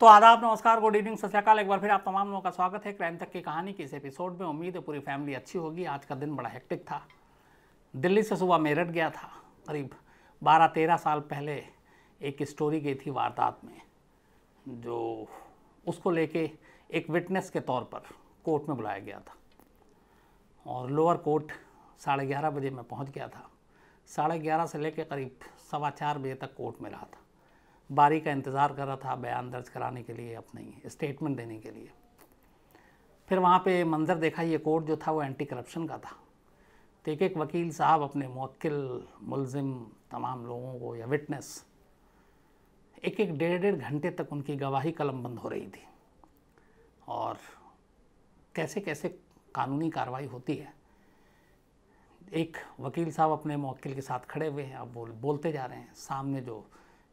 तो आदाब नमस्कार गुड इवनिंग सत्याकाल एक बार फिर आप तमाम लोगों का स्वागत है क्राइम तक की कहानी की इस एपिसोड में उम्मीद है पूरी फैमिली अच्छी होगी आज का दिन बड़ा हेक्टिक था दिल्ली से सुबह मेरठ गया था करीब बारह तेरह साल पहले एक स्टोरी गई थी वारदात में जो उसको लेके एक विटनेस के तौर पर कोर्ट में बुलाया गया था और लोअर कोर्ट साढ़े ग्यारह बजे मैं पहुँच गया था साढ़े ग्यारह से लेकर करीब सवा चार बजे तक कोर्ट में रहा था बारी का इंतज़ार कर रहा था बयान दर्ज कराने के लिए अपनी स्टेटमेंट देने के लिए फिर वहाँ पे मंज़र देखा ये कोर्ट जो था वो एंटी करप्शन का था तो एक एक वकील साहब अपने मक्ल मुलजिम तमाम लोगों को या विटनेस एक एक डेढ़ डेढ़ घंटे तक उनकी गवाही कलम बंद हो रही थी और कैसे कैसे कानूनी कार्रवाई होती है एक वकील साहब अपने मक्ल के साथ खड़े हुए हैं अब बोल बोलते जा रहे हैं सामने जो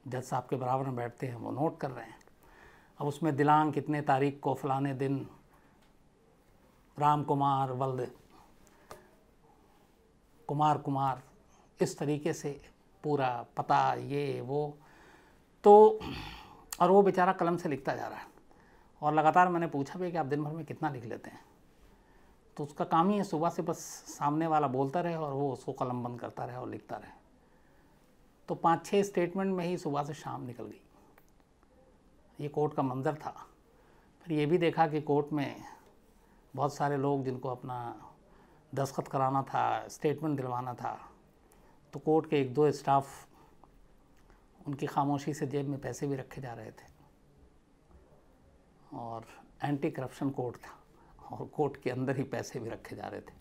जज साहब के बराबर में बैठते हैं वो नोट कर रहे हैं अब उसमें दिलांग कितने तारीख को फलाने दिन राम कुमार वल्द कुमार कुमार इस तरीके से पूरा पता ये वो तो और वो बेचारा कलम से लिखता जा रहा है और लगातार मैंने पूछा भी कि आप दिन भर में कितना लिख लेते हैं तो उसका काम ही है सुबह से बस सामने वाला बोलता रहे और वो उसको कलम बंद करता रहे और लिखता रहे तो पाँच छः स्टेटमेंट में ही सुबह से शाम निकल गई ये कोर्ट का मंजर था फिर ये भी देखा कि कोर्ट में बहुत सारे लोग जिनको अपना दस्खत कराना था स्टेटमेंट दिलवाना था तो कोर्ट के एक दो स्टाफ उनकी खामोशी से जेब में पैसे भी रखे जा रहे थे और एंटी करप्शन कोर्ट था और कोर्ट के अंदर ही पैसे भी रखे जा रहे थे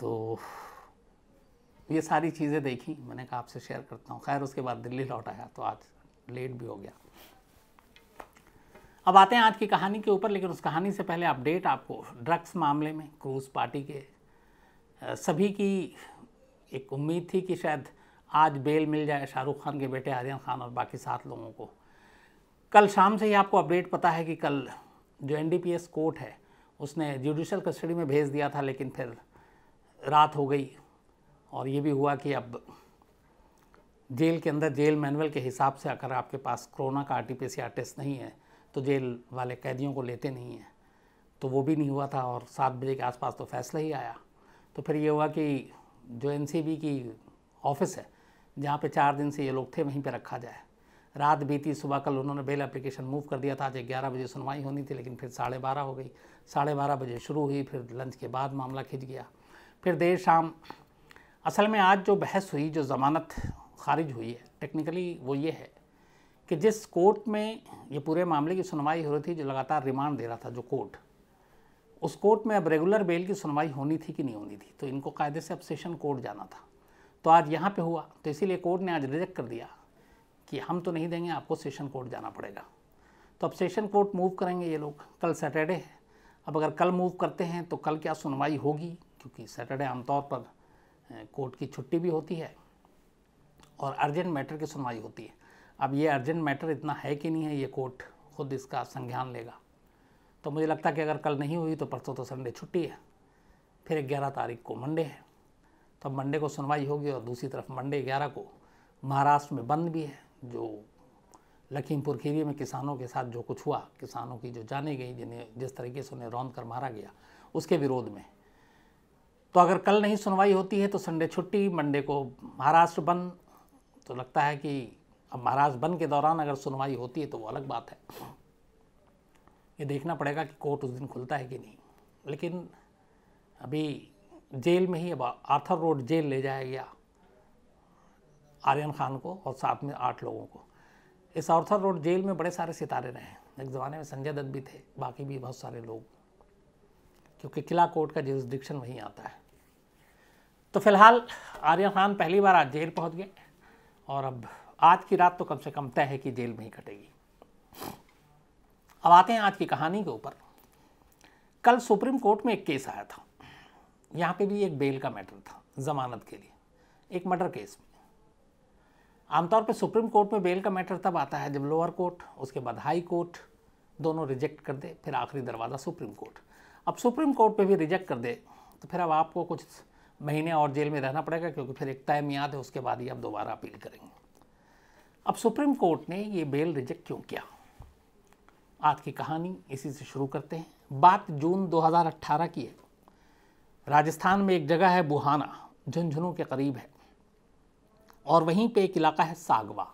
तो ये सारी चीज़ें देखी मैंने कहा आपसे शेयर करता हूँ खैर उसके बाद दिल्ली लौट आया तो आज लेट भी हो गया अब आते हैं आज की कहानी के ऊपर लेकिन उस कहानी से पहले अपडेट आपको ड्रग्स मामले में क्रूज पार्टी के सभी की एक उम्मीद थी कि शायद आज बेल मिल जाए शाहरुख खान के बेटे आर्यन खान और बाकी सात लोगों को कल शाम से ही आपको अपडेट पता है कि कल जो एन कोर्ट है उसने जुडिशल कस्टडी में भेज दिया था लेकिन फिर रात हो गई और ये भी हुआ कि अब जेल के अंदर जेल मैनुअल के हिसाब से अगर आपके पास कोरोना का आर टेस्ट नहीं है तो जेल वाले कैदियों को लेते नहीं हैं तो वो भी नहीं हुआ था और सात बजे के आसपास तो फैसला ही आया तो फिर ये हुआ कि जो एन की ऑफिस है जहाँ पे चार दिन से ये लोग थे वहीं पे रखा जाए रात बीती सुबह कल उन्होंने बेल एप्लीकेशन मूव कर दिया था आज ग्यारह बजे सुनवाई होनी थी लेकिन फिर साढ़े बारह हो गई साढ़े बारह बजे शुरू हुई फिर लंच के बाद मामला खिंच गया फिर देर शाम असल में आज जो बहस हुई जो ज़मानत खारिज हुई है टेक्निकली वो ये है कि जिस कोर्ट में ये पूरे मामले की सुनवाई हो रही थी जो लगातार रिमांड दे रहा था जो कोर्ट उस कोर्ट में अब रेगुलर बेल की सुनवाई होनी थी कि नहीं होनी थी तो इनको कायदे से अब सेशन कोर्ट जाना था तो आज यहाँ पे हुआ तो इसीलिए कोर्ट ने आज रिजेक्ट कर दिया कि हम तो नहीं देंगे आपको सेशन कोर्ट जाना पड़ेगा तो अब सेशन कोर्ट मूव करेंगे ये लोग कल सैटरडे है अब अगर कल मूव करते हैं तो कल क्या सुनवाई होगी क्योंकि सैटरडे आमतौर पर कोर्ट की छुट्टी भी होती है और अर्जेंट मैटर की सुनवाई होती है अब ये अर्जेंट मैटर इतना है कि नहीं है ये कोर्ट खुद इसका संज्ञान लेगा तो मुझे लगता है कि अगर कल नहीं हुई तो परसों तो संडे छुट्टी है फिर ग्यारह तारीख को मंडे है तो मंडे को सुनवाई होगी और दूसरी तरफ मंडे ग्यारह को महाराष्ट्र में बंद भी है जो लखीमपुर खीरी में किसानों के साथ जो कुछ हुआ किसानों की जो जाने गई जिन्हें जिस तरीके से उन्हें रौंद कर मारा गया उसके विरोध में तो अगर कल नहीं सुनवाई होती है तो संडे छुट्टी मंडे को महाराष्ट्र बंद तो लगता है कि अब महाराष्ट्र बंद के दौरान अगर सुनवाई होती है तो वो अलग बात है ये देखना पड़ेगा कि कोर्ट उस दिन खुलता है कि नहीं लेकिन अभी जेल में ही अब आर्थर रोड जेल ले जाया गया आर्यन खान को और साथ में आठ लोगों को इस आर्थर रोड जेल में बड़े सारे सितारे रहे एक ज़माने में संजय दत्त भी थे बाकी भी बहुत सारे लोग क्योंकि किला कोर्ट का जो वहीं आता है तो फिलहाल आर्यन खान पहली बार आज जेल पहुंच गए और अब आज की रात तो कम से कम तय है कि जेल में ही कटेगी अब आते हैं आज की कहानी के ऊपर कल सुप्रीम कोर्ट में एक केस आया था यहाँ पे भी एक बेल का मैटर था जमानत के लिए एक मर्डर केस में आमतौर पे सुप्रीम कोर्ट में बेल का मैटर तब आता है जब लोअर कोर्ट उसके बाद हाई कोर्ट दोनों रिजेक्ट कर दे फिर आखिरी दरवाज़ा सुप्रीम कोर्ट अब सुप्रीम कोर्ट पे भी रिजेक्ट कर दे तो फिर अब आपको कुछ महीने और जेल में रहना पड़ेगा क्योंकि फिर एक टाइम याद है उसके बाद ही आप दोबारा अपील करेंगे अब सुप्रीम कोर्ट ने ये बेल रिजेक्ट क्यों किया आज की कहानी इसी से शुरू करते हैं बात जून 2018 की है राजस्थान में एक जगह है बुहाना झुंझुनू के करीब है और वहीं पे एक इलाका है सागवा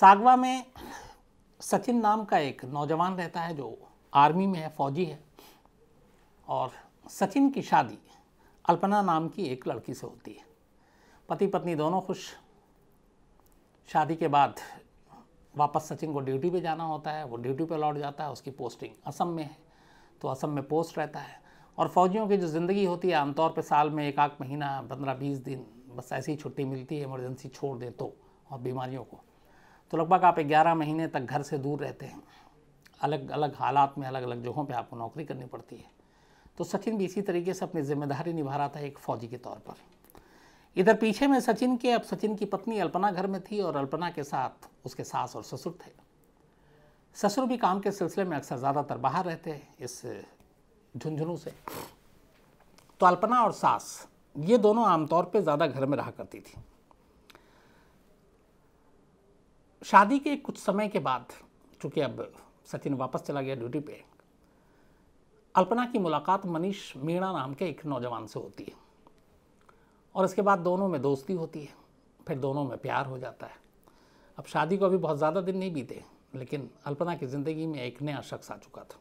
सागवा में सचिन नाम का एक नौजवान रहता है जो आर्मी में है फौजी है और सचिन की शादी अल्पना नाम की एक लड़की से होती है पति पत्नी दोनों खुश शादी के बाद वापस सचिन को ड्यूटी पे जाना होता है वो ड्यूटी पे लौट जाता है उसकी पोस्टिंग असम में है तो असम में पोस्ट रहता है और फौजियों की जो ज़िंदगी होती है आमतौर पर साल में एक आध महीना पंद्रह बीस दिन बस ऐसी ही छुट्टी मिलती है इमरजेंसी छोड़ दें तो और बीमारियों को तो लगभग आप ग्यारह महीने तक घर से दूर रहते हैं अलग अलग हालात में अलग अलग जगहों पर आपको नौकरी करनी पड़ती है तो सचिन भी इसी तरीके से अपनी जिम्मेदारी निभा रहा था एक फौजी के तौर पर इधर पीछे में सचिन के अब सचिन की पत्नी अल्पना घर में थी और अल्पना के साथ उसके सास और ससुर थे ससुर भी काम के सिलसिले में अक्सर ज़्यादातर बाहर रहते इस झुंझुनू से तो अल्पना और सास ये दोनों आमतौर पे ज़्यादा घर में रहा करती थी शादी के कुछ समय के बाद चूंकि अब सचिन वापस चला गया ड्यूटी पे अल्पना की मुलाकात मनीष मीणा नाम के एक नौजवान से होती है और इसके बाद दोनों में दोस्ती होती है फिर दोनों में प्यार हो जाता है अब शादी को अभी बहुत ज़्यादा दिन नहीं बीते लेकिन अल्पना की ज़िंदगी में एक नया शख्स आ चुका था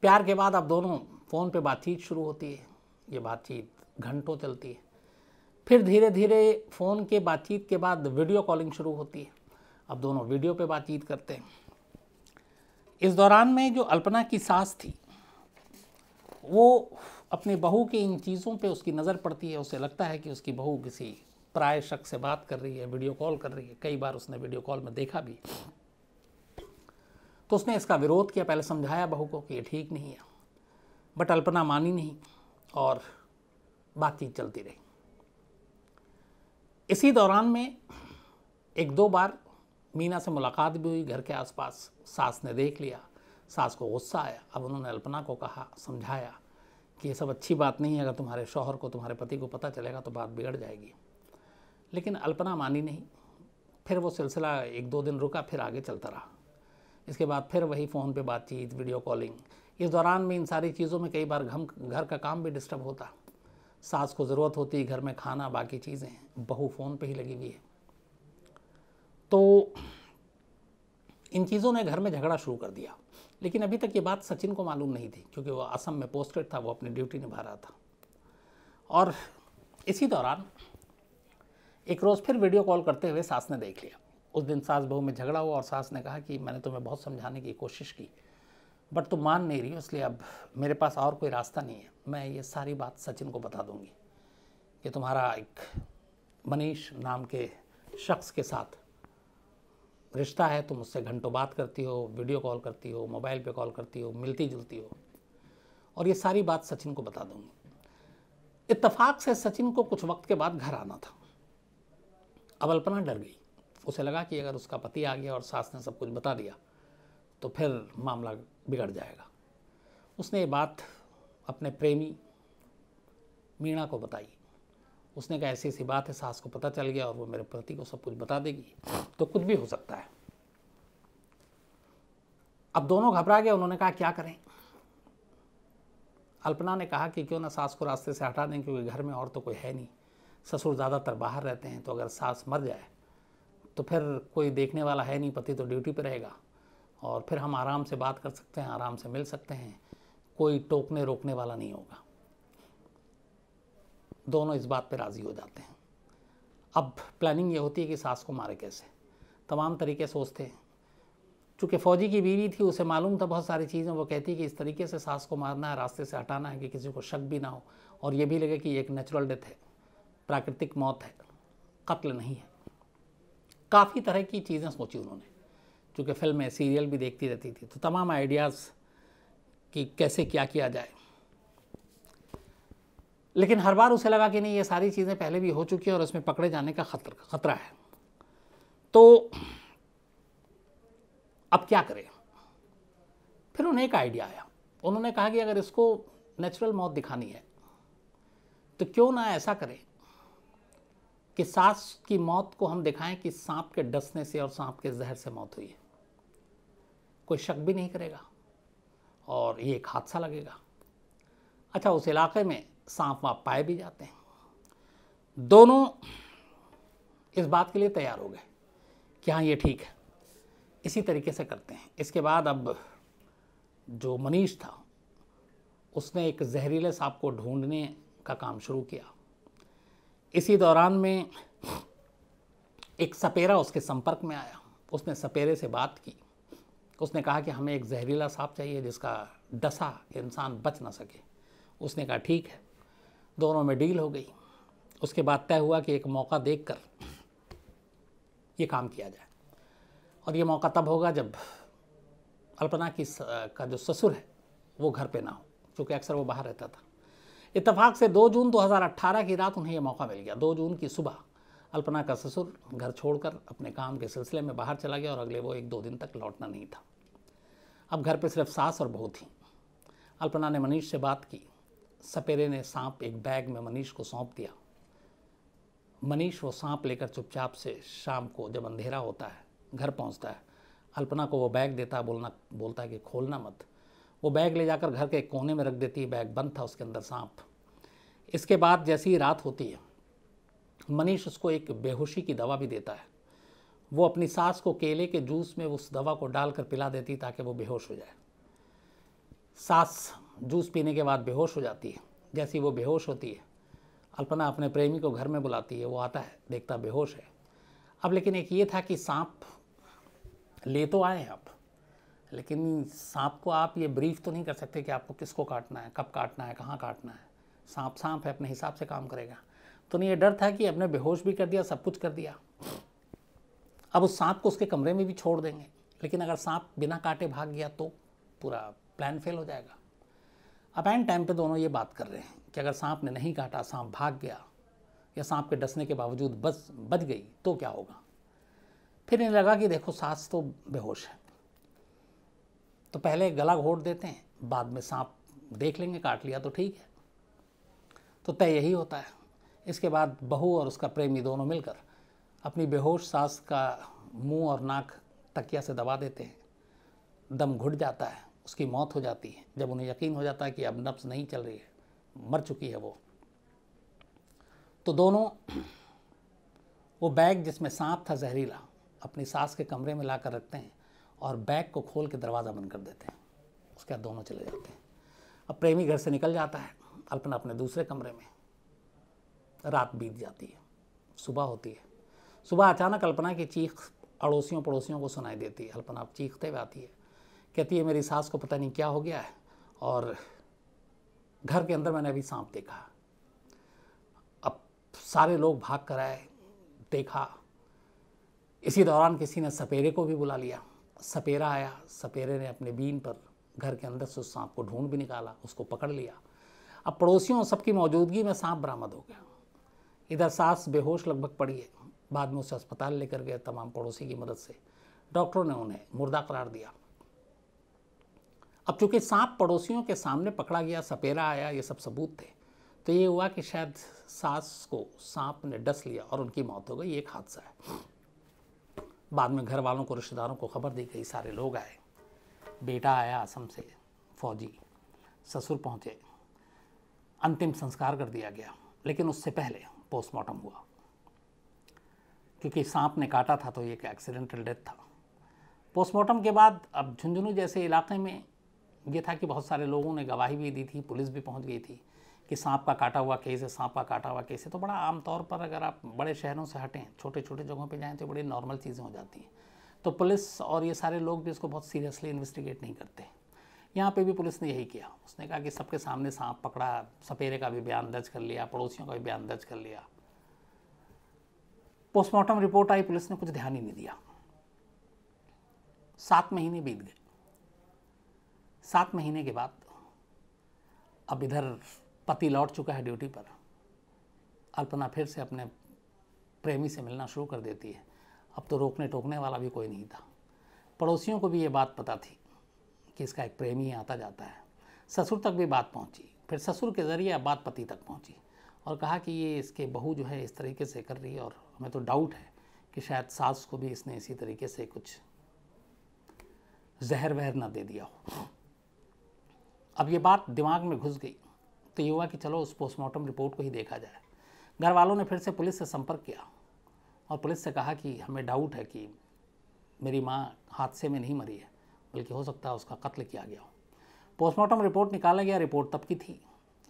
प्यार के बाद अब दोनों फ़ोन पे बातचीत शुरू होती है ये बातचीत घंटों चलती है फिर धीरे धीरे फ़ोन के बातचीत के बाद वीडियो कॉलिंग शुरू होती है अब दोनों वीडियो पे बातचीत करते हैं इस दौरान में जो अल्पना की सास थी वो अपने बहू की इन चीज़ों पे उसकी नज़र पड़ती है उसे लगता है कि उसकी बहू किसी प्राय शख्स से बात कर रही है वीडियो कॉल कर रही है कई बार उसने वीडियो कॉल में देखा भी तो उसने इसका विरोध किया पहले समझाया बहू को कि ये ठीक नहीं है बट अल्पना मानी नहीं और बातचीत चलती रही इसी दौरान में एक दो बार मीना से मुलाकात भी हुई घर के आसपास सास ने देख लिया सास को गुस्सा आया अब उन्होंने अल्पना को कहा समझाया कि ये सब अच्छी बात नहीं है अगर तुम्हारे शौहर को तुम्हारे पति को पता चलेगा तो बात बिगड़ जाएगी लेकिन अल्पना मानी नहीं फिर वो सिलसिला एक दो दिन रुका फिर आगे चलता रहा इसके बाद फिर वही फ़ोन पे बातचीत वीडियो कॉलिंग इस दौरान में इन सारी चीज़ों में कई बार घम घर का काम भी डिस्टर्ब होता सास को ज़रूरत होती घर में खाना बाकी चीज़ें बहू फ़ोन पे ही लगी हुई है तो इन चीज़ों ने घर में झगड़ा शुरू कर दिया लेकिन अभी तक ये बात सचिन को मालूम नहीं थी क्योंकि वो असम में पोस्टेड था वो अपनी ड्यूटी निभा रहा था और इसी दौरान एक रोज़ फिर वीडियो कॉल करते हुए सास ने देख लिया उस दिन सास बहू में झगड़ा हुआ और सास ने कहा कि मैंने तुम्हें बहुत समझाने की कोशिश की बट तुम मान नहीं रही हो इसलिए अब मेरे पास और कोई रास्ता नहीं है मैं ये सारी बात सचिन को बता दूंगी कि तुम्हारा एक मनीष नाम के शख्स के साथ रिश्ता है तो मुझसे घंटों बात करती हो वीडियो कॉल करती हो मोबाइल पे कॉल करती हो मिलती जुलती हो और ये सारी बात सचिन को बता दूंगी इतफाक से सचिन को कुछ वक्त के बाद घर आना था अब अल्पना डर गई उसे लगा कि अगर उसका पति आ गया और सास ने सब कुछ बता दिया तो फिर मामला बिगड़ जाएगा उसने ये बात अपने प्रेमी मीणा को बताई उसने कहा ऐसी ऐसी बात है सास को पता चल गया और वो मेरे पति को सब कुछ बता देगी तो कुछ भी हो सकता है अब दोनों घबरा गए उन्होंने कहा क्या करें अल्पना ने कहा कि क्यों ना सास को रास्ते से हटा दें क्योंकि घर में और तो कोई है नहीं ससुर ज़्यादातर बाहर रहते हैं तो अगर सास मर जाए तो फिर कोई देखने वाला है नहीं पति तो ड्यूटी पर रहेगा और फिर हम आराम से बात कर सकते हैं आराम से मिल सकते हैं कोई टोकने रोकने वाला नहीं होगा दोनों इस बात पर राज़ी हो जाते हैं अब प्लानिंग ये होती है कि सास को मारे कैसे तमाम तरीके सोचते हैं चूँकि फ़ौजी की बीवी थी उसे मालूम था बहुत सारी चीज़ें वो कहती कि इस तरीके से सास को मारना है रास्ते से हटाना है कि किसी को शक भी ना हो और ये भी लगे कि एक नेचुरल डेथ है प्राकृतिक मौत है कत्ल नहीं है काफ़ी तरह की चीज़ें सोची उन्होंने चूँकि फिल्में सीरियल भी देखती रहती थी तो तमाम आइडियाज़ कि कैसे क्या किया जाए लेकिन हर बार उसे लगा कि नहीं ये सारी चीज़ें पहले भी हो चुकी हैं और उसमें पकड़े जाने का खतर खतरा है तो अब क्या करें फिर उन्हें एक आइडिया आया उन्होंने कहा कि अगर इसको नेचुरल मौत दिखानी है तो क्यों ना ऐसा करें कि सांस की मौत को हम दिखाएं कि सांप के डसने से और सांप के जहर से मौत हुई है कोई शक भी नहीं करेगा और ये एक हादसा लगेगा अच्छा उस इलाके में सांप वाप पाए भी जाते हैं दोनों इस बात के लिए तैयार हो गए कि हाँ ये ठीक है इसी तरीके से करते हैं इसके बाद अब जो मनीष था उसने एक जहरीले सांप को ढूंढने का काम शुरू किया इसी दौरान में एक सपेरा उसके संपर्क में आया उसने सपेरे से बात की उसने कहा कि हमें एक जहरीला सांप चाहिए जिसका डसा इंसान बच ना सके उसने कहा ठीक है दोनों में डील हो गई उसके बाद तय हुआ कि एक मौका देख कर ये काम किया जाए और ये मौका तब होगा जब अल्पना की का जो ससुर है वो घर पे ना हो क्योंकि अक्सर वो बाहर रहता था इतफाक़ से 2 जून 2018 की रात उन्हें यह मौका मिल गया 2 जून की सुबह अल्पना का ससुर घर छोड़कर अपने काम के सिलसिले में बाहर चला गया और अगले वो एक दो दिन तक लौटना नहीं था अब घर पर सिर्फ सास और बहू थी अल्पना ने मनीष से बात की सपेरे ने सांप एक बैग में मनीष को सौंप दिया मनीष वो सांप लेकर चुपचाप से शाम को जब अंधेरा होता है घर पहुंचता है अल्पना को वो बैग देता बोलना बोलता है कि खोलना मत वो बैग ले जाकर घर के कोने में रख देती है बैग बंद था उसके अंदर सांप इसके बाद जैसी ही रात होती है मनीष उसको एक बेहोशी की दवा भी देता है वो अपनी सास को केले के जूस में उस दवा को डालकर पिला देती ताकि वो बेहोश हो जाए सास जूस पीने के बाद बेहोश हो जाती है जैसी वो बेहोश होती है अल्पना अपने प्रेमी को घर में बुलाती है वो आता है देखता बेहोश है अब लेकिन एक ये था कि सांप ले तो आए आप लेकिन सांप को आप ये ब्रीफ तो नहीं कर सकते कि आपको किसको काटना है कब काटना है कहाँ काटना है सांप सांप है अपने हिसाब से काम करेगा तो नहीं ये डर था कि अपने बेहोश भी कर दिया सब कुछ कर दिया अब उस सांप को उसके कमरे में भी छोड़ देंगे लेकिन अगर सांप बिना काटे भाग गया तो पूरा प्लान फेल हो जाएगा एंड टाइम पे दोनों ये बात कर रहे हैं कि अगर सांप ने नहीं काटा सांप भाग गया या सांप के डसने के बावजूद बच बच गई तो क्या होगा फिर इन्हें लगा कि देखो सांस तो बेहोश है तो पहले गला घोट देते हैं बाद में सांप देख लेंगे काट लिया तो ठीक है तो तय यही होता है इसके बाद बहू और उसका प्रेमी दोनों मिलकर अपनी बेहोश सांस का मुंह और नाक तकिया से दबा देते हैं दम घुट जाता है उसकी मौत हो जाती है जब उन्हें यकीन हो जाता है कि अब नफ्स नहीं चल रही है मर चुकी है वो तो दोनों वो बैग जिसमें सांप था जहरीला अपनी सास के कमरे में ला कर रखते हैं और बैग को खोल के दरवाज़ा बंद कर देते हैं उसके बाद दोनों चले जाते हैं अब प्रेमी घर से निकल जाता है अल्पना अपने दूसरे कमरे में रात बीत जाती है सुबह होती है सुबह अचानक अल्पना की चीख अड़ोसियों पड़ोसियों को सुनाई देती है अल्पना अब चीखते हुए आती है कहती है मेरी सास को पता नहीं क्या हो गया है और घर के अंदर मैंने अभी सांप देखा अब सारे लोग भाग कर आए देखा इसी दौरान किसी ने सपेरे को भी बुला लिया सपेरा आया सपेरे ने अपने बीन पर घर के अंदर से उस सांप को ढूंढ भी निकाला उसको पकड़ लिया अब पड़ोसियों सबकी मौजूदगी में सांप बरामद हो गया इधर सास बेहोश लगभग पड़ी है बाद में उसे अस्पताल लेकर गए तमाम पड़ोसी की मदद से डॉक्टरों ने उन्हें मुर्दा करार दिया अब चूंकि सांप पड़ोसियों के सामने पकड़ा गया सपेरा आया ये सब सबूत थे तो ये हुआ कि शायद सास को सांप ने डस लिया और उनकी मौत हो गई एक हादसा है बाद में घर वालों को रिश्तेदारों को खबर दी गई सारे लोग आए बेटा आया असम से फौजी ससुर पहुंचे अंतिम संस्कार कर दिया गया लेकिन उससे पहले पोस्टमार्टम हुआ क्योंकि सांप ने काटा था तो ये एक एक्सीडेंटल डेथ था पोस्टमार्टम के बाद अब झुंझुनू जैसे इलाके में ये था कि बहुत सारे लोगों ने गवाही भी दी थी पुलिस भी पहुंच गई थी कि सांप का काटा हुआ केस है सांप का काटा हुआ केस है तो बड़ा आमतौर पर अगर आप बड़े शहरों से हटें छोटे छोटे जगहों पे जाएं तो बड़ी नॉर्मल चीज़ें हो जाती हैं तो पुलिस और ये सारे लोग भी इसको बहुत सीरियसली इन्वेस्टिगेट नहीं करते यहाँ पे भी पुलिस ने यही किया उसने कहा कि सबके सामने सांप पकड़ा सपेरे का भी बयान दर्ज कर लिया पड़ोसियों का भी बयान दर्ज कर लिया पोस्टमार्टम रिपोर्ट आई पुलिस ने कुछ ध्यान ही नहीं दिया सात महीने बीत गए सात महीने के बाद अब इधर पति लौट चुका है ड्यूटी पर अल्पना फिर से अपने प्रेमी से मिलना शुरू कर देती है अब तो रोकने टोकने वाला भी कोई नहीं था पड़ोसियों को भी ये बात पता थी कि इसका एक प्रेमी आता जाता है ससुर तक भी बात पहुंची फिर ससुर के ज़रिए अब बात पति तक पहुंची और कहा कि ये इसके बहू जो है इस तरीके से कर रही है और हमें तो डाउट है कि शायद सास को भी इसने इसी तरीके से कुछ जहर वहर ना दे दिया हो अब ये बात दिमाग में घुस गई तो ये हुआ कि चलो उस पोस्टमार्टम रिपोर्ट को ही देखा जाए घर वालों ने फिर से पुलिस से संपर्क किया और पुलिस से कहा कि हमें डाउट है कि मेरी माँ हादसे में नहीं मरी है बल्कि हो सकता है उसका कत्ल किया गया हो पोस्टमार्टम रिपोर्ट निकाला गया रिपोर्ट तब की थी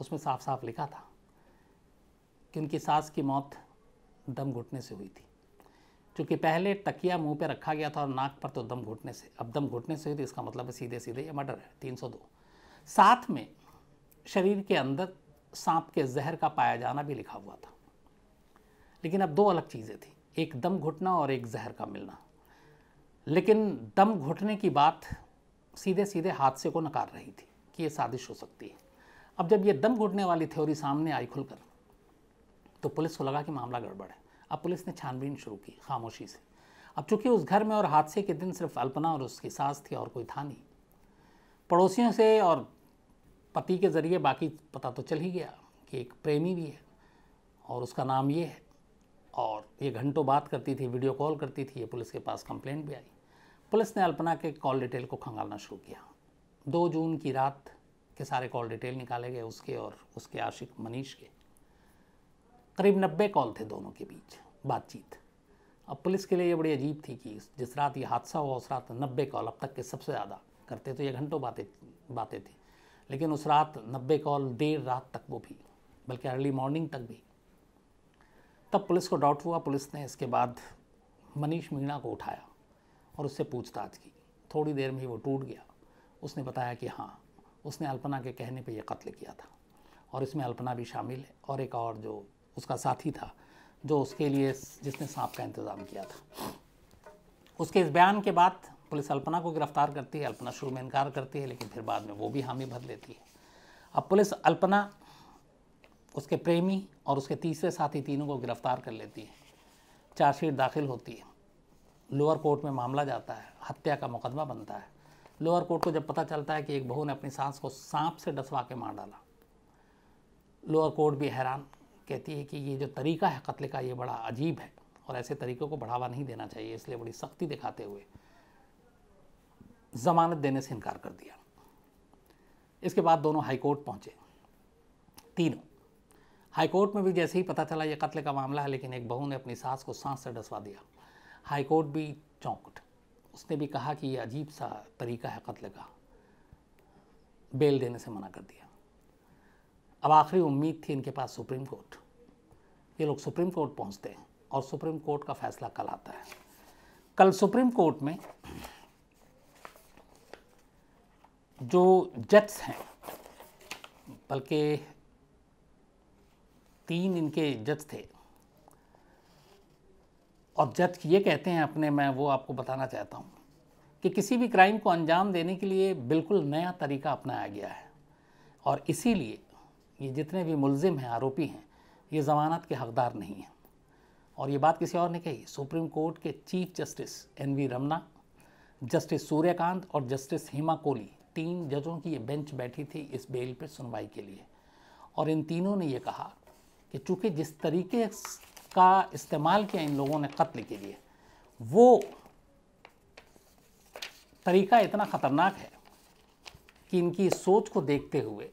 उसमें साफ साफ लिखा था कि उनकी सास की मौत दम घुटने से हुई थी क्योंकि पहले तकिया मुंह पे रखा गया था और नाक पर तो दम घुटने से अब दम घुटने से हुई थी इसका मतलब सीधे सीधे ये मर्डर है तीन सौ दो साथ में शरीर के अंदर सांप के जहर का पाया जाना भी लिखा हुआ था लेकिन अब दो अलग चीज़ें थी एक दम घुटना और एक जहर का मिलना लेकिन दम घुटने की बात सीधे सीधे हादसे को नकार रही थी कि ये साजिश हो सकती है अब जब ये दम घुटने वाली थ्योरी सामने आई खुलकर तो पुलिस को लगा कि मामला गड़बड़ है अब पुलिस ने छानबीन शुरू की खामोशी से अब चूंकि उस घर में और हादसे के दिन सिर्फ अल्पना और उसकी सास थी और कोई था नहीं पड़ोसियों से और पति के ज़रिए बाकी पता तो चल ही गया कि एक प्रेमी भी है और उसका नाम ये है और ये घंटों बात करती थी वीडियो कॉल करती थी ये पुलिस के पास कंप्लेंट भी आई पुलिस ने अल्पना के कॉल डिटेल को खंगालना शुरू किया दो जून की रात के सारे कॉल डिटेल निकाले गए उसके और उसके आशिक मनीष के करीब नब्बे कॉल थे दोनों के बीच बातचीत अब पुलिस के लिए ये बड़ी अजीब थी कि जिस रात ये हादसा हुआ उस रात नब्बे कॉल अब तक के सबसे ज़्यादा करते तो ये घंटों बातें बातें थी लेकिन उस रात नब्बे कॉल देर रात तक वो भी बल्कि अर्ली मॉर्निंग तक भी तब पुलिस को डाउट हुआ पुलिस ने इसके बाद मनीष मीणा को उठाया और उससे पूछताछ की थोड़ी देर में ही वो टूट गया उसने बताया कि हाँ उसने अल्पना के कहने पे ये कत्ल किया था और इसमें अल्पना भी शामिल है और एक और जो उसका साथी था जो उसके लिए जिसने सांप का इंतज़ाम किया था उसके इस बयान के बाद पुलिस अल्पना को गिरफ्तार करती है अल्पना शुरू में इनकार करती है लेकिन फिर बाद में वो भी हामी भर लेती है अब पुलिस अल्पना उसके प्रेमी और उसके तीसरे साथी तीनों को गिरफ्तार कर लेती है चार्जशीट दाखिल होती है लोअर कोर्ट में मामला जाता है हत्या का मुकदमा बनता है लोअर कोर्ट को जब पता चलता है कि एक बहू ने अपनी सांस को सांप से डसवा के मार डाला लोअर कोर्ट भी हैरान कहती है कि ये जो तरीका है कत्ल का ये बड़ा अजीब है और ऐसे तरीक़ों को बढ़ावा नहीं देना चाहिए इसलिए बड़ी सख्ती दिखाते हुए ज़मानत देने से इनकार कर दिया इसके बाद दोनों हाईकोर्ट पहुँचे तीनों हाईकोर्ट में भी जैसे ही पता चला यह कत्ल का मामला है लेकिन एक बहू ने अपनी सास को सांस से डसवा दिया हाईकोर्ट भी चौंक उसने भी कहा कि यह अजीब सा तरीका है कत्ल का बेल देने से मना कर दिया अब आखिरी उम्मीद थी इनके पास सुप्रीम कोर्ट ये लोग सुप्रीम कोर्ट पहुंचते हैं और सुप्रीम कोर्ट का फैसला कल आता है कल सुप्रीम कोर्ट में जो जेट्स हैं बल्कि तीन इनके जज थे और जज ये कहते हैं अपने मैं वो आपको बताना चाहता हूँ कि किसी भी क्राइम को अंजाम देने के लिए बिल्कुल नया तरीका अपनाया गया है और इसीलिए ये जितने भी मुलजिम हैं आरोपी हैं ये जमानत के हकदार नहीं हैं और ये बात किसी और ने कही सुप्रीम कोर्ट के chief justice N V Ramana justice Suryakant और जस्टिस हेमा कोहली तीन जजों की ये बेंच बैठी थी इस बेल पर सुनवाई के लिए और इन तीनों ने यह कहा कि चूंकि जिस तरीके का इस्तेमाल किया इन लोगों ने कत्ल के लिए वो तरीका इतना ख़तरनाक है कि इनकी सोच को देखते हुए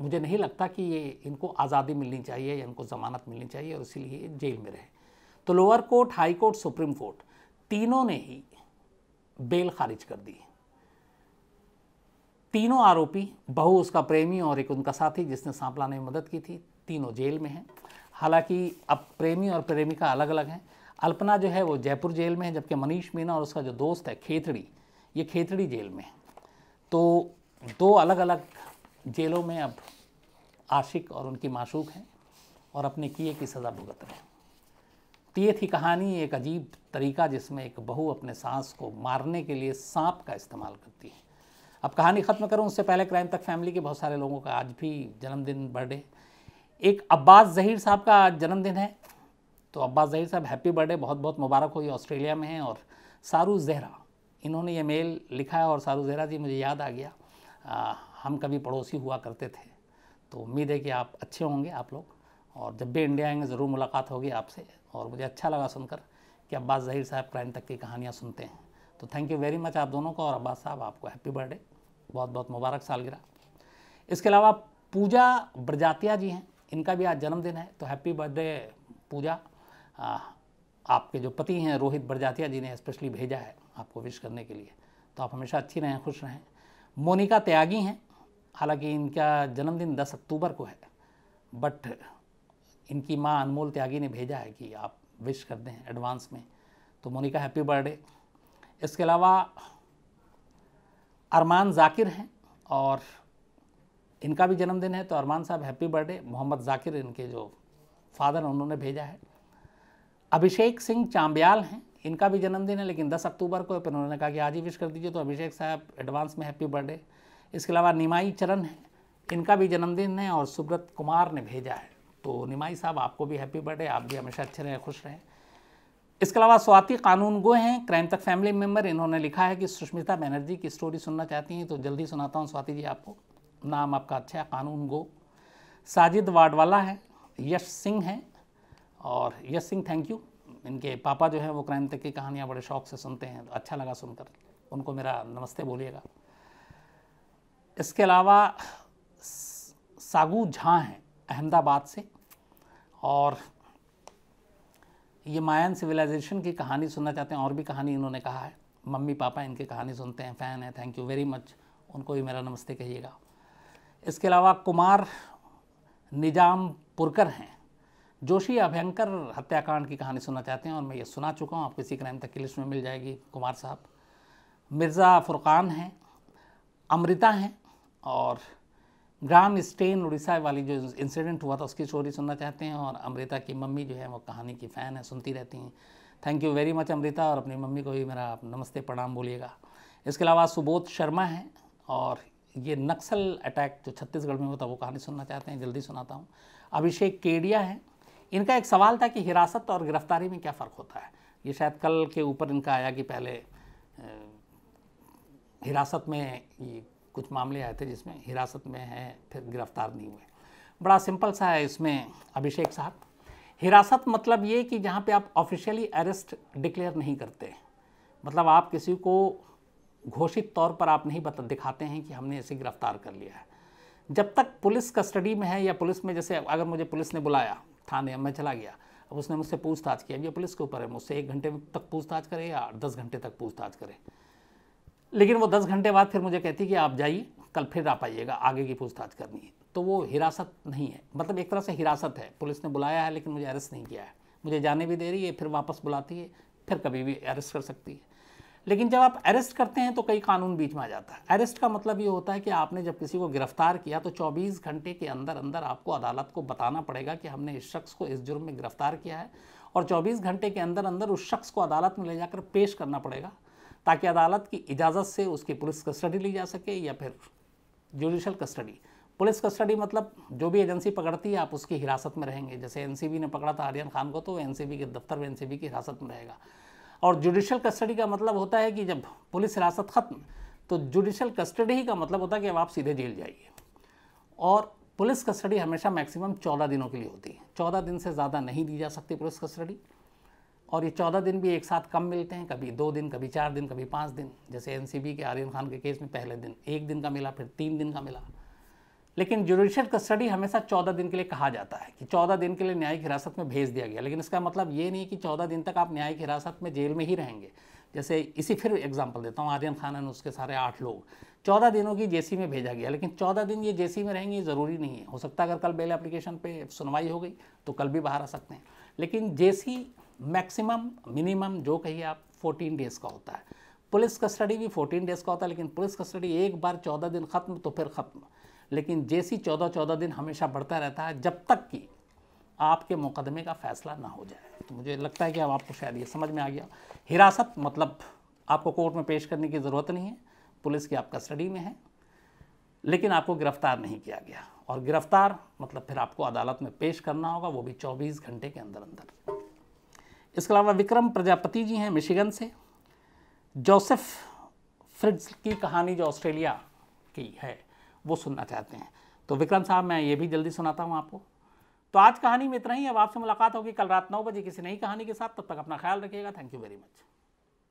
मुझे नहीं लगता कि ये इनको आज़ादी मिलनी चाहिए या इनको ज़मानत मिलनी चाहिए और इसीलिए जेल में रहे तो lower court high court supreme court तीनों ने ही बेल खारिज कर दी तीनों आरोपी बहू उसका प्रेमी और एक उनका साथी जिसने सांप लाने में मदद की थी तीनों जेल में हैं हालांकि अब प्रेमी और प्रेमिका अलग अलग हैं अल्पना जो है वो जयपुर जेल में है जबकि मनीष मीना और उसका जो दोस्त है खेतड़ी ये खेतड़ी जेल में है तो दो अलग अलग जेलों में अब आशिक और उनकी माशूक हैं और अपने किए की सज़ा भुगत रहे हैं तो ये थी कहानी एक अजीब तरीका जिसमें एक बहू अपने सांस को मारने के लिए सांप का इस्तेमाल करती है अब कहानी ख़त्म करूँ उससे पहले क्राइम तक फैमिली के बहुत सारे लोगों का आज भी जन्मदिन बर्थडे एक अब्बास ज़हीर साहब का जन्मदिन है तो अब्बास ज़हीर साहब हैप्पी बर्थडे बहुत बहुत मुबारक हो ये ऑस्ट्रेलिया में हैं और सारू जहरा इन्होंने ये मेल लिखा है और सारू जहरा जी मुझे याद आ गया आ, हम कभी पड़ोसी हुआ करते थे तो उम्मीद है कि आप अच्छे होंगे आप लोग और जब भी इंडिया आएंगे ज़रूर मुलाकात होगी आपसे और मुझे अच्छा लगा सुनकर कि अब्बास ज़हीर साहब क्राइम तक की कहानियाँ सुनते हैं तो थैंक यू वेरी मच आप दोनों को और अब्बास साहब आपको हैप्पी बर्थडे बहुत बहुत मुबारक सालगिरह इसके अलावा पूजा ब्रजातिया जी हैं इनका भी आज जन्मदिन है तो हैप्पी बर्थडे पूजा आपके जो पति हैं रोहित ब्रजातिया जी ने स्पेशली भेजा है आपको विश करने के लिए तो आप हमेशा अच्छी रहें खुश रहें मोनिका त्यागी हैं हालांकि इनका जन्मदिन 10 अक्टूबर को है बट इनकी माँ अनमोल त्यागी ने भेजा है कि आप विश कर दें एडवांस में तो मोनिका हैप्पी बर्थडे इसके अलावा अरमान जाकिर हैं और इनका भी जन्मदिन है तो अरमान साहब हैप्पी बर्थडे मोहम्मद जाकिर इनके जो फादर हैं उन्होंने भेजा है अभिषेक सिंह चांबयाल हैं इनका भी जन्मदिन है लेकिन 10 अक्टूबर को फिर उन्होंने कहा कि आज ही विश कर दीजिए तो अभिषेक साहब एडवांस में हैप्पी बर्थडे इसके अलावा निमाई चरण हैं इनका भी जन्मदिन है और सुब्रत कुमार ने भेजा है तो निमाई साहब आपको भी हैप्पी बर्थडे आप भी हमेशा अच्छे रहें खुश रहें इसके अलावा स्वाति कानून गो हैं क्राइम तक फैमिली मेम्बर इन्होंने लिखा है कि सुष्मिता बैनर्जी की स्टोरी सुनना चाहती हैं तो जल्दी सुनाता हूँ स्वाति जी आपको नाम आपका अच्छा है कानून गो साजिद वाडवाला है यश सिंह हैं और यश सिंह थैंक यू इनके पापा जो है वो क्राइम तक की कहानियाँ बड़े शौक से सुनते हैं तो अच्छा लगा सुनकर उनको मेरा नमस्ते बोलिएगा इसके अलावा सागू झा हैं अहमदाबाद से और ये मायन सिविलाइजेशन की कहानी सुनना चाहते हैं और भी कहानी इन्होंने कहा है मम्मी पापा इनकी कहानी सुनते हैं फ़ैन है थैंक यू वेरी मच उनको भी मेरा नमस्ते कहिएगा इसके अलावा कुमार निजाम पुरकर हैं जोशी अभ्यंकर हत्याकांड की कहानी सुनना चाहते हैं और मैं ये सुना चुका हूँ आपको इसी क्राइम तक की लिस्ट में मिल जाएगी कुमार साहब मिर्ज़ा फुरकान हैं अमृता हैं और ग्राम स्टेन उड़ीसा वाली जो इंसिडेंट हुआ था उसकी स्टोरी सुनना चाहते हैं और अमृता की मम्मी जो है वो कहानी की फ़ैन है सुनती रहती हैं thank you very much Amrita और अपनी मम्मी को भी मेरा आप नमस्ते प्रणाम बोलिएगा इसके अलावा सुबोध शर्मा हैं और ये नक्सल अटैक जो छत्तीसगढ़ में हुआ था वो कहानी सुनना चाहते हैं जल्दी सुनाता हूँ अभिषेक केडिया हैं इनका एक सवाल था कि हिरासत और गिरफ्तारी में क्या फ़र्क होता है ये शायद कल के ऊपर इनका आया कि पहले हिरासत में कुछ मामले आए थे जिसमें हिरासत में हैं फिर गिरफ्तार नहीं हुए बड़ा सिंपल सा है इसमें अभिषेक साहब हिरासत मतलब ये कि जहाँ पे आप ऑफिशियली अरेस्ट डिक्लेयर नहीं करते मतलब आप किसी को घोषित तौर पर आप नहीं बता दिखाते हैं कि हमने इसे गिरफ्तार कर लिया है जब तक पुलिस कस्टडी में है या पुलिस में जैसे अगर मुझे पुलिस ने बुलाया थाने मैं चला गया अब उसने मुझसे पूछताछ की अब ये पुलिस के ऊपर है मुझसे एक घंटे तक पूछताछ करे या दस घंटे तक पूछताछ करे लेकिन वो दस घंटे बाद फिर मुझे कहती कि आप जाइए कल फिर आप आइएगा आगे की पूछताछ करनी है तो वो हिरासत नहीं है मतलब एक तरह से हिरासत है पुलिस ने बुलाया है लेकिन मुझे अरेस्ट नहीं किया है मुझे जाने भी दे रही है फिर वापस बुलाती है फिर कभी भी अरेस्ट कर सकती है लेकिन जब आप अरेस्ट करते हैं तो कई कानून बीच में आ जाता है अरेस्ट का मतलब ये होता है कि आपने जब किसी को गिरफ्तार किया तो 24 घंटे के अंदर अंदर आपको अदालत को बताना पड़ेगा कि हमने इस शख्स को इस जुर्म में गिरफ्तार किया है और 24 घंटे के अंदर अंदर उस शख्स को अदालत में ले जाकर पेश करना पड़ेगा ताकि अदालत की इजाज़त से उसकी पुलिस कस्टडी ली जा सके या फिर जुडिशल कस्टडी पुलिस कस्टडी मतलब जो भी एजेंसी पकड़ती है आप उसकी हिरासत में रहेंगे जैसे एनसीबी ने पकड़ा था आर्यन खान को तो एनसीबी के दफ्तर में एनसीबी की हिरासत में रहेगा और जुडिशल कस्टडी का मतलब होता है कि जब पुलिस हिरासत ख़त्म तो जुडिशल कस्टडी ही का मतलब होता है कि अब आप सीधे जेल जाइए और पुलिस कस्टडी हमेशा मैक्सिमम चौदह दिनों के लिए होती है चौदह दिन से ज़्यादा नहीं दी जा सकती पुलिस कस्टडी और ये चौदह दिन भी एक साथ कम मिलते हैं कभी दो दिन कभी चार दिन कभी पाँच दिन जैसे एन के आर्यन खान के केस में पहले दिन एक दिन का मिला फिर तीन दिन का मिला लेकिन जुडिशियल कस्टडी हमेशा चौदह दिन के लिए कहा जाता है कि चौदह दिन के लिए न्यायिक हिरासत में भेज दिया गया लेकिन इसका मतलब ये नहीं कि चौदह दिन तक आप न्यायिक हिरासत में जेल में ही रहेंगे जैसे इसी फिर एग्जाम्पल देता हूँ आर्यन खान एंड उसके सारे आठ लोग चौदह दिनों की जे में भेजा गया लेकिन चौदह दिन ये जे में रहेंगे ज़रूरी नहीं है हो सकता है अगर कल बेल एप्लीकेशन पर सुनवाई हो गई तो कल भी बाहर आ सकते हैं लेकिन जे मैक्सिमम मिनिमम जो कहिए आप 14 डेज का होता है पुलिस कस्टडी भी 14 डेज का होता है लेकिन पुलिस कस्टडी एक बार 14 दिन ख़त्म तो फिर ख़त्म लेकिन जैसी 14-14 दिन हमेशा बढ़ता रहता है जब तक कि आपके मुकदमे का फैसला ना हो जाए तो मुझे लगता है कि अब आपको शायद ये समझ में आ गया हिरासत मतलब आपको कोर्ट में पेश करने की ज़रूरत नहीं है पुलिस की आप कस्टडी में है लेकिन आपको गिरफ्तार नहीं किया गया और गिरफ्तार मतलब फिर आपको अदालत में पेश करना होगा वो भी 24 घंटे के अंदर अंदर इसके अलावा विक्रम प्रजापति जी हैं मिशिगन से जोसेफ फ्रिड्स की कहानी जो ऑस्ट्रेलिया की है वो सुनना चाहते हैं तो विक्रम साहब मैं ये भी जल्दी सुनाता हूँ आपको तो आज कहानी में इतना ही अब आपसे मुलाकात होगी कल रात नौ बजे किसी नई कहानी के साथ तब तक अपना ख्याल रखिएगा थैंक यू वेरी मच